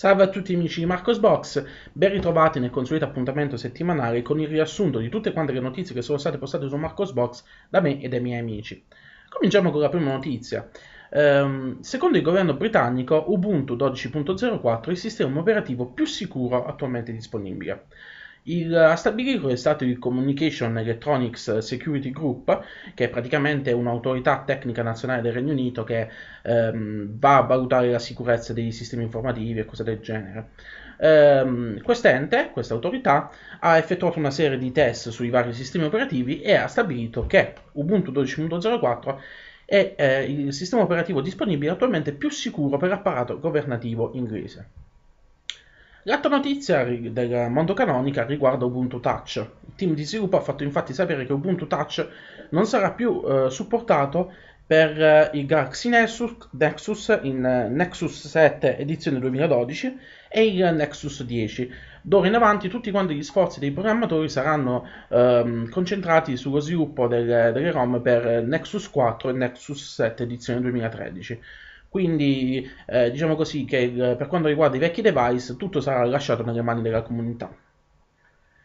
Salve a tutti amici di Marcosbox, ben ritrovati nel consueto appuntamento settimanale con il riassunto di tutte quante le notizie che sono state postate su Marcosbox da me e dai miei amici. Cominciamo con la prima notizia. Ehm, secondo il governo britannico, Ubuntu 12.04 è il sistema operativo più sicuro attualmente disponibile. Il, a stabilito è stato il Communication Electronics Security Group, che è praticamente un'autorità tecnica nazionale del Regno Unito che ehm, va a valutare la sicurezza dei sistemi informativi e cose del genere. Um, ehm, quest'ente, questa autorità, ha effettuato una serie di test sui vari sistemi operativi e ha stabilito che Ubuntu 12.04 è eh, il sistema operativo disponibile attualmente più sicuro per l'apparato governativo inglese. L'altra notizia del mondo canonica riguarda Ubuntu Touch. Il team di sviluppo ha fatto infatti sapere che Ubuntu Touch non sarà più eh, supportato per eh, il Galaxy Nexus, Nexus in eh, Nexus 7 edizione 2012 e il Nexus 10. D'ora in avanti tutti quanti gli sforzi dei programmatori saranno ehm, concentrati sullo sviluppo delle, delle ROM per Nexus 4 e Nexus 7 edizione 2013. Quindi eh, diciamo così che eh, per quanto riguarda i vecchi device tutto sarà lasciato nelle mani della comunità.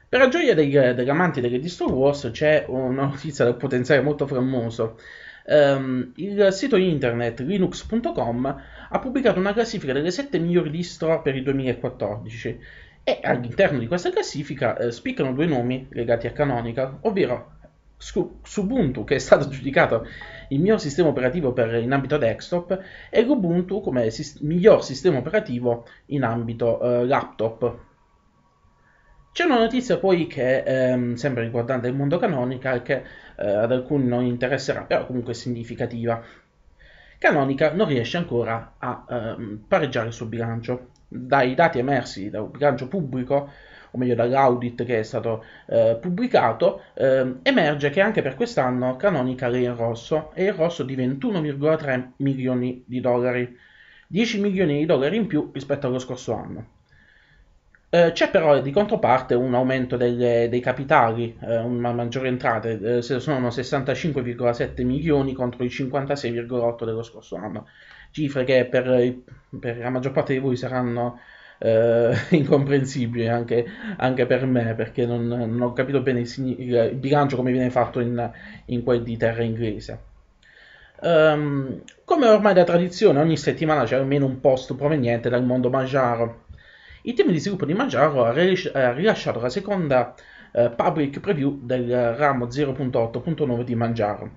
Per la gioia degli, degli amanti delle Distro Wars c'è una notizia del potenziale molto famoso. Um, ehm, il sito internet linux.com ha pubblicato una classifica delle 7 migliori distro per il 2014 e all'interno di questa classifica eh, spiccano due nomi legati a Canonical, ovvero su Ubuntu, che è stato giudicato il mio sistema operativo per, in ambito desktop, e Ubuntu come sist miglior sistema operativo in ambito eh, laptop. C'è una notizia poi che, ehm, sempre riguardante il mondo canonical, che eh, ad alcuni non interesserà, però comunque è significativa. Canonical non riesce ancora a ehm, pareggiare il suo bilancio. Dai dati emersi dal bilancio pubblico o meglio dall'audit che è stato eh, pubblicato, eh, emerge che anche per quest'anno Canonical è in rosso, è in rosso di 21,3 milioni di dollari, 10 milioni di dollari in più rispetto allo scorso anno. Eh, c'è però di controparte un aumento delle, dei capitali, eh, una maggiore entrata, eh, sono 65,7 milioni contro i 56,8 dello scorso anno, cifre che per, per la maggior parte di voi saranno eh, incomprensibili anche, anche, per me, perché non, non ho capito bene il, il, bilancio come viene fatto in, in quel di terra inglese. Um, come ormai da tradizione, ogni settimana c'è almeno un post proveniente dal mondo mangiaro. Il team di sviluppo di Manjaro ha, ha rilasciato la seconda eh, public preview del ramo 0.8.9 di Manjaro.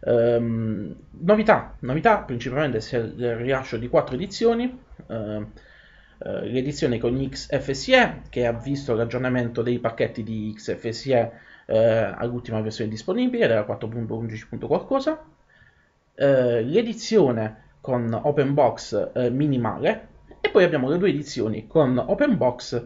Um, ehm, novità, novità principalmente è il rilascio di quattro edizioni, eh, l'edizione eh, con XFSE che ha visto l'aggiornamento dei pacchetti di XFSE eh, all'ultima versione disponibile, della 4.11. qualcosa, eh, l'edizione con open box eh, minimale e poi abbiamo le due edizioni con open box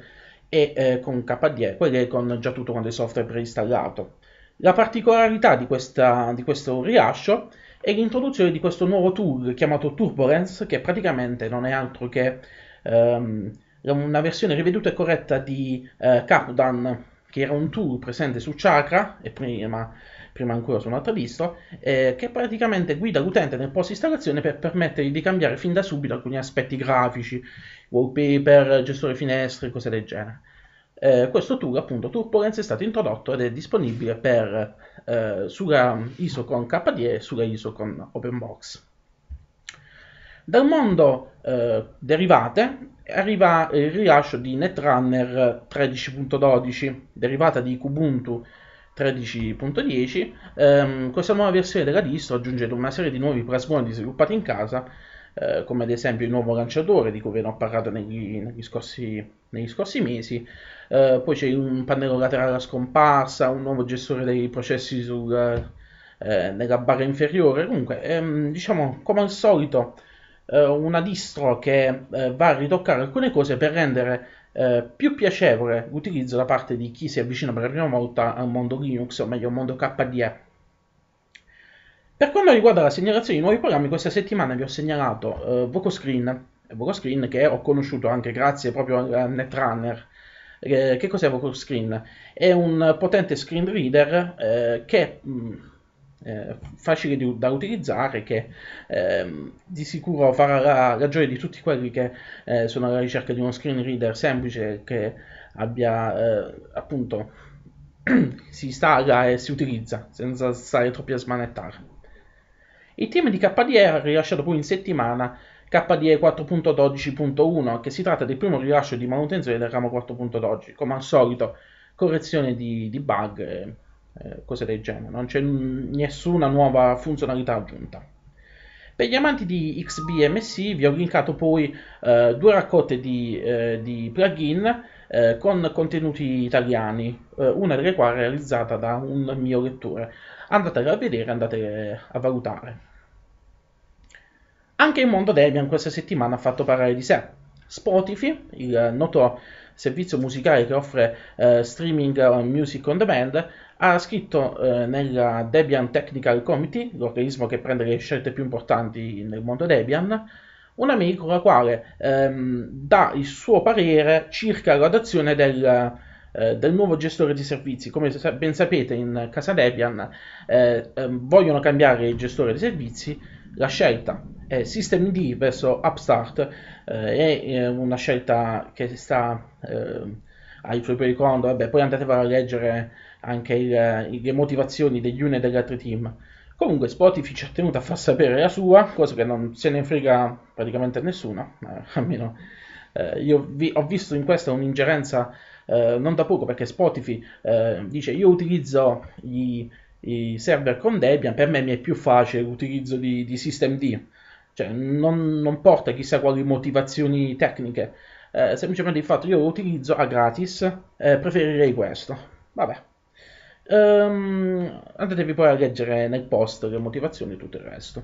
e eh, con KDE, quelle con già tutto quanto il software preinstallato. La particolarità di, questa, di questo rilascio è l'introduzione di questo nuovo tool chiamato Turbulence, che praticamente non è altro che ehm, una versione riveduta e corretta di eh, Capudan, che era un tool presente su Chakra e prima, prima ancora su un'altra lista, eh, che praticamente guida l'utente nel post installazione per permettergli di cambiare fin da subito alcuni aspetti grafici, wallpaper, gestore finestre, cose del genere. Eh, questo tool, appunto, Turbulence è stato introdotto ed è disponibile per eh, sulla ISO con KDE e sulla ISO con OpenBox. Dal mondo eh, derivate arriva il rilascio di Netrunner 13.12, derivata di Kubuntu 13.10. Ehm, questa nuova versione della distro aggiunge una serie di nuovi plasmoni sviluppati in casa, eh, come ad esempio il nuovo lanciatore di cui ve ne ho parlato negli, negli, scorsi, negli scorsi, mesi. Eh, poi c'è un pannello laterale a scomparsa, un nuovo gestore dei processi sul, eh, nella barra inferiore. Comunque, ehm, diciamo, come al solito eh, una distro che eh, va a ritoccare alcune cose per rendere eh, più piacevole l'utilizzo da parte di chi si avvicina per la prima volta al mondo Linux, o meglio al mondo KDE. Per quanto riguarda la segnalazione di nuovi programmi, questa settimana vi ho segnalato eh, VocoScreen, VocoScreen che ho conosciuto anche grazie proprio a Netrunner, eh, che cos'è VocoScreen? È un potente screen reader eh, che mh, mm, eh, facile di, da utilizzare che eh, di sicuro farà la, la, gioia di tutti quelli che eh, sono alla ricerca di uno screen reader semplice che abbia eh, appunto si installa e si utilizza senza stare troppi a smanettare. Il team di KDE ha rilasciato poi in settimana KDE 4.12.1 che si tratta del primo rilascio di manutenzione del ramo 4.12 come al solito correzione di, di bug eh, eh, cose del genere, non c'è nessuna nuova funzionalità aggiunta. Per gli amanti di XBMC vi ho linkato poi eh, due raccolte di, eh, di plugin eh, con contenuti italiani, eh, una delle quali è realizzata da un mio lettore. Andatela a vedere, andate a valutare. Anche il mondo Debian questa settimana ha fatto parlare di sé. Spotify, il noto servizio musicale che offre eh, streaming music on demand, ha scritto eh, nella Debian Technical Committee, l'organismo che prende le scelte più importanti nel mondo Debian, una mail con la quale ehm, dà il suo parere circa l'adozione del, eh, del, nuovo gestore di servizi. Come ben sapete in casa Debian eh, ehm, vogliono cambiare il gestore di servizi, la scelta è SystemD verso Upstart è eh, eh, una scelta che sta ehm, ai suoi ricordo, vabbè, poi andatevela a leggere anche il, eh, le motivazioni degli uni e degli altri team. Comunque Spotify ci ha tenuto a far sapere la sua, cosa che non se ne frega praticamente nessuno, eh, almeno eh, io vi, ho visto in questa un'ingerenza eh, non da poco perché Spotify eh, dice io utilizzo gli, i server con Debian, per me mi è più facile l'utilizzo di, di systemd, cioè non, non porta chissà quali motivazioni tecniche, eh, semplicemente il fatto che io lo utilizzo a gratis, preferirei questo, vabbè. Um, andatevi poi a leggere nel post le motivazioni e tutto il resto.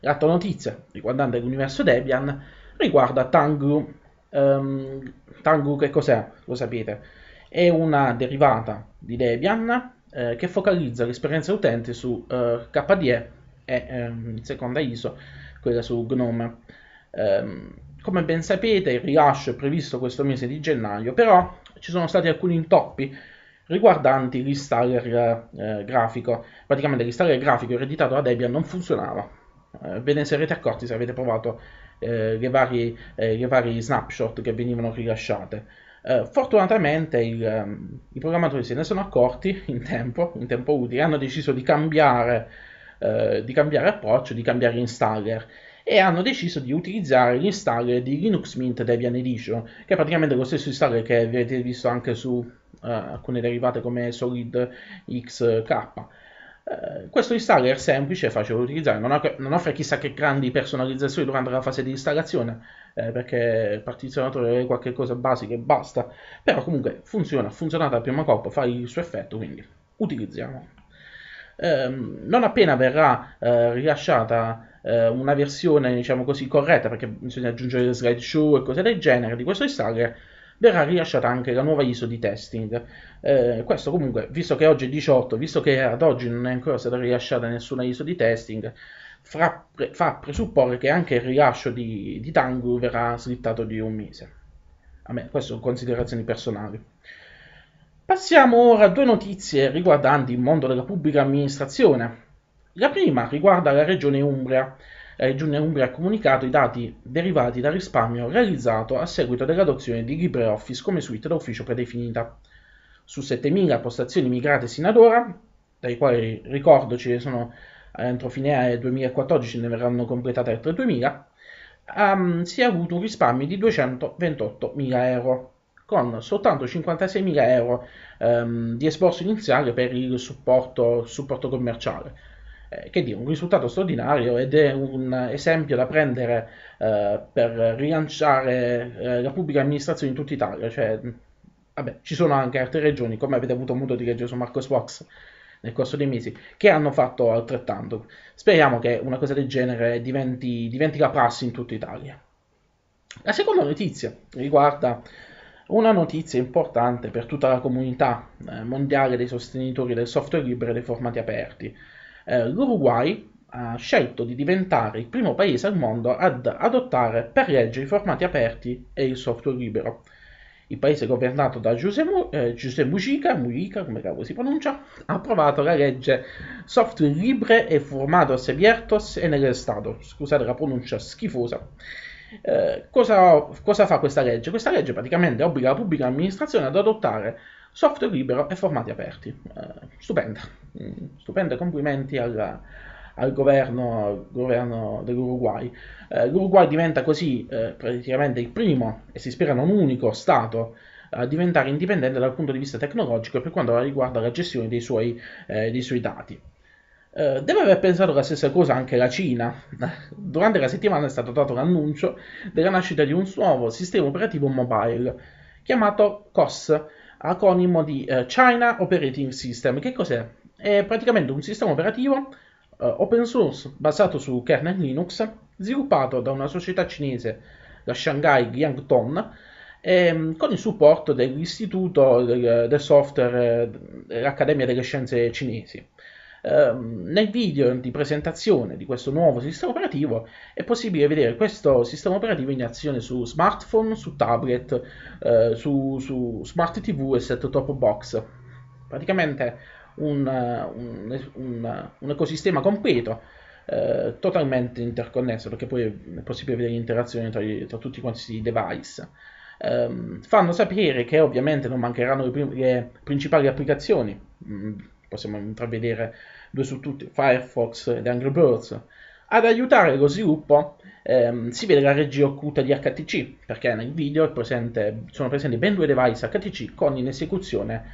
L'altra notizia riguardante l'universo Debian riguarda Tanglu. Um, ehm, Tanglu che cos'è? Lo sapete. È una derivata di Debian eh, che focalizza l'esperienza utente su eh, KDE e eh, seconda ISO quella su Gnome. Um, come ben sapete il rilascio è previsto questo mese di gennaio, però ci sono stati alcuni intoppi riguardanti l'installer eh, grafico. Praticamente l'installer grafico ereditato da Debian non funzionava. Eh, ve ne sarete accorti se avete provato eh, le, varie, eh, le varie snapshot che venivano rilasciate. Uh, fortunatamente il, um, i programmatori se ne sono accorti in tempo, in tempo utile, hanno deciso di cambiare eh, di cambiare approccio, di cambiare installer e hanno deciso di utilizzare l'installer di Linux Mint Debian Edition, che è praticamente lo stesso installer che avete visto anche su uh, alcune derivate come Solid XK. Uh, eh, questo installer è semplice e facile da utilizzare, non, ha, non, offre chissà che grandi personalizzazioni durante la fase di installazione, eh, perché il partizionatore è cosa basica e basta, però comunque funziona, funziona funzionato prima colpo, fa il suo effetto, quindi utilizziamolo ehm, non appena verrà eh, rilasciata eh, una versione, diciamo così, corretta, perché bisogna aggiungere le slideshow e cose del genere di questo installer, verrà rilasciata anche la nuova ISO di testing. Eh, questo comunque, visto che oggi è 18, visto che ad oggi non è ancora stata rilasciata nessuna ISO di testing, fra, pre, fa presupporre che anche il rilascio di, di Tango verrà slittato di un mese. A me, questo sono considerazioni personali. Passiamo ora a due notizie riguardanti il mondo della pubblica amministrazione. La prima riguarda la regione Umbria. La regione Umbria ha comunicato i dati derivati dal risparmio realizzato a seguito dell'adozione di LibreOffice come suite d'ufficio predefinita. Su 7.000 postazioni migrate sino ad ora, dai quali ricordo ce ne sono eh, entro fine 2014 eh, ne verranno completate altre 2.000, um, ehm, si è avuto un risparmio di 228.000 euro con soltanto 56.000 euro ehm, di esborso iniziale per il supporto, supporto commerciale. Eh, che dire, un risultato straordinario ed è un esempio da prendere eh, per rilanciare eh, la pubblica amministrazione in tutta Italia. Cioè, vabbè, ci sono anche altre regioni, come avete avuto modo di leggere su Marcos Fox nel corso dei mesi, che hanno fatto altrettanto. Speriamo che una cosa del genere diventi, diventi la prassi in tutta Italia. La seconda notizia riguarda una notizia importante per tutta la comunità eh, mondiale dei sostenitori del software libero e dei formati aperti. Eh, L'Uruguay ha scelto di diventare il primo paese al mondo ad adottare per legge i formati aperti e il software libero. Il paese governato da Giuseppe, eh, Mujica, come cavolo si pronuncia, ha approvato la legge Software Libre e Formatos Abiertos en el Estado, scusate la pronuncia schifosa, eh, cosa, cosa, fa questa legge? Questa legge praticamente obbliga la pubblica amministrazione ad adottare software libero e formati aperti. Eh, stupenda, mm, stupenda, complimenti alla, al governo, al governo dell'Uruguay. Eh, L'Uruguay diventa così eh, praticamente il primo e si spera un unico Stato a diventare indipendente dal punto di vista tecnologico per quanto riguarda la gestione dei suoi, eh, dei suoi dati. Eh, deve aver pensato la stessa cosa anche la Cina. Durante la settimana è stato dato l'annuncio della nascita di un nuovo sistema operativo mobile chiamato COS, acronimo di eh, China Operating System. Che cos'è? È praticamente un sistema operativo eh, open source basato su kernel Linux, sviluppato da una società cinese, la Shanghai Guangdong, ehm, con il supporto dell'Istituto del, software dell'Accademia delle Scienze Cinesi. Ehm, nel video di presentazione di questo nuovo sistema operativo è possibile vedere questo sistema operativo in azione su smartphone, su tablet, eh, su, su, smart TV e set-top box. Praticamente un, un, un, un ecosistema completo eh, totalmente interconnesso perché poi è possibile vedere l'interazione tra, tra tutti quanti i device. Eh, fanno sapere che ovviamente non mancheranno le, le principali applicazioni mh, mm, possiamo intravedere due su tutti, Firefox ed Angry Birds. Ad aiutare lo sviluppo ehm, si vede la regia occulta di HTC, perché nel video presente, sono presenti ben due device HTC con in esecuzione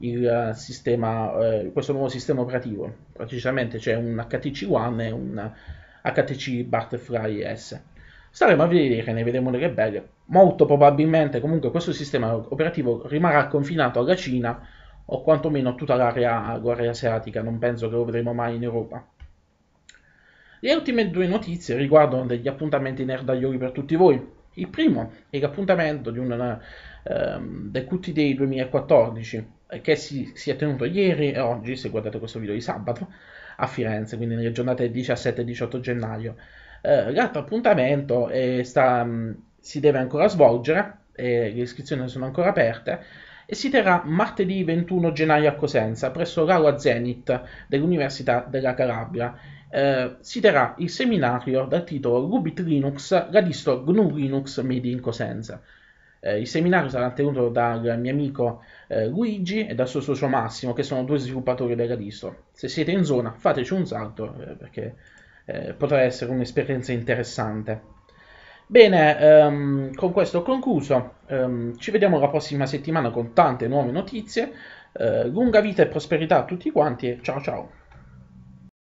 eh, sistema, eh, questo nuovo sistema operativo. Precisamente c'è un HTC One e un HTC Butterfly S. Staremo a vedere, ne vedremo delle belle. Molto probabilmente comunque questo sistema operativo rimarrà confinato alla Cina o quantomeno tutta l'area guerra asiatica, non penso che lo vedremo mai in Europa. Le ultime due notizie riguardano degli appuntamenti nerdagliori per tutti voi. Il primo è l'appuntamento di un, um, del QT Day 2014 che si, si, è tenuto ieri e oggi, se guardate questo video di sabato, a Firenze, quindi nelle giornate 17 e 18 gennaio. Uh, l'altro appuntamento è, sta, um, si deve ancora svolgere, le iscrizioni sono ancora aperte e si terrà martedì 21 gennaio a Cosenza, presso l'Aula Zenit dell'Università della Calabria. Eh, si terrà il seminario dal titolo Rubit Linux, la radisto GNU Linux Made in Cosenza. Eh, il seminario sarà tenuto dal mio amico eh, Luigi e dal suo socio Massimo, che sono due sviluppatori della radisto. Se siete in zona, fateci un salto eh, perché eh, potrà essere un'esperienza interessante. Bene, um, con questo ho concluso. Um, ci vediamo la prossima settimana con tante nuove notizie. Uh, lunga vita e prosperità a tutti quanti. Ciao ciao.